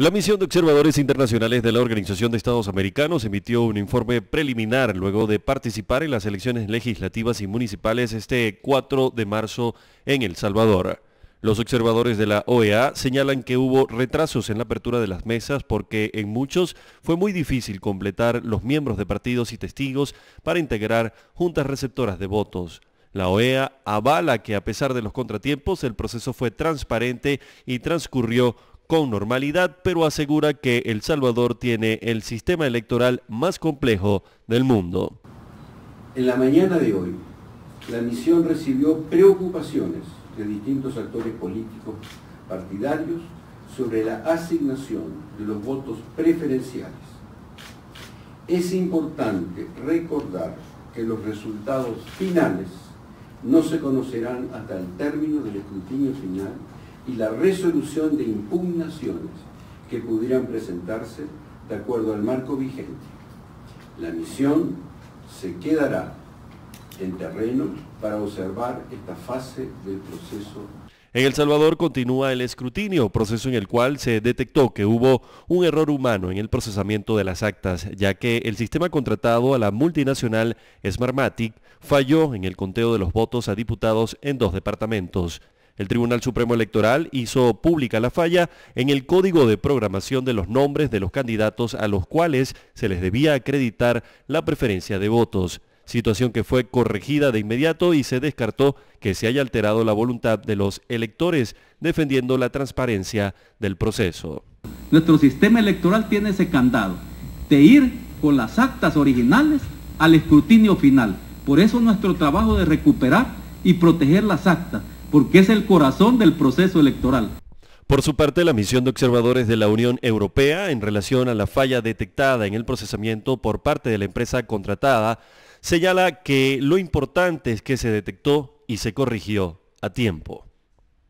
La misión de observadores internacionales de la Organización de Estados Americanos emitió un informe preliminar luego de participar en las elecciones legislativas y municipales este 4 de marzo en El Salvador. Los observadores de la OEA señalan que hubo retrasos en la apertura de las mesas porque en muchos fue muy difícil completar los miembros de partidos y testigos para integrar juntas receptoras de votos. La OEA avala que a pesar de los contratiempos el proceso fue transparente y transcurrió con normalidad, pero asegura que El Salvador tiene el sistema electoral más complejo del mundo. En la mañana de hoy, la misión recibió preocupaciones de distintos actores políticos partidarios sobre la asignación de los votos preferenciales. Es importante recordar que los resultados finales no se conocerán hasta el término del escrutinio final y la resolución de impugnaciones que pudieran presentarse de acuerdo al marco vigente. La misión se quedará en terreno para observar esta fase del proceso en El Salvador continúa el escrutinio, proceso en el cual se detectó que hubo un error humano en el procesamiento de las actas, ya que el sistema contratado a la multinacional Smartmatic falló en el conteo de los votos a diputados en dos departamentos. El Tribunal Supremo Electoral hizo pública la falla en el código de programación de los nombres de los candidatos a los cuales se les debía acreditar la preferencia de votos, situación que fue corregida de inmediato y se descartó que se haya alterado la voluntad de los electores, defendiendo la transparencia del proceso. Nuestro sistema electoral tiene ese candado de ir con las actas originales al escrutinio final. Por eso nuestro trabajo de recuperar y proteger las actas porque es el corazón del proceso electoral. Por su parte, la misión de observadores de la Unión Europea en relación a la falla detectada en el procesamiento por parte de la empresa contratada señala que lo importante es que se detectó y se corrigió a tiempo.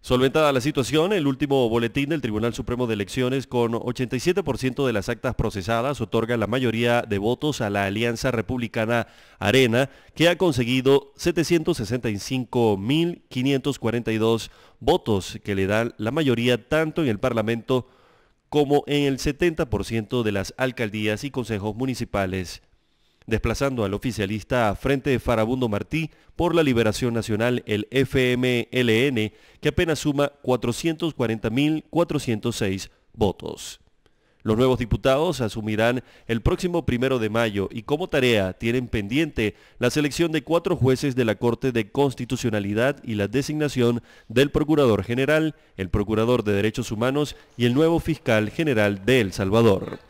Solventada la situación, el último boletín del Tribunal Supremo de Elecciones con 87% de las actas procesadas otorga la mayoría de votos a la Alianza Republicana Arena, que ha conseguido 765.542 votos que le dan la mayoría tanto en el Parlamento como en el 70% de las alcaldías y consejos municipales desplazando al oficialista Frente de Farabundo Martí por la Liberación Nacional, el FMLN, que apenas suma 440.406 votos. Los nuevos diputados asumirán el próximo primero de mayo y como tarea tienen pendiente la selección de cuatro jueces de la Corte de Constitucionalidad y la designación del Procurador General, el Procurador de Derechos Humanos y el nuevo Fiscal General de El Salvador.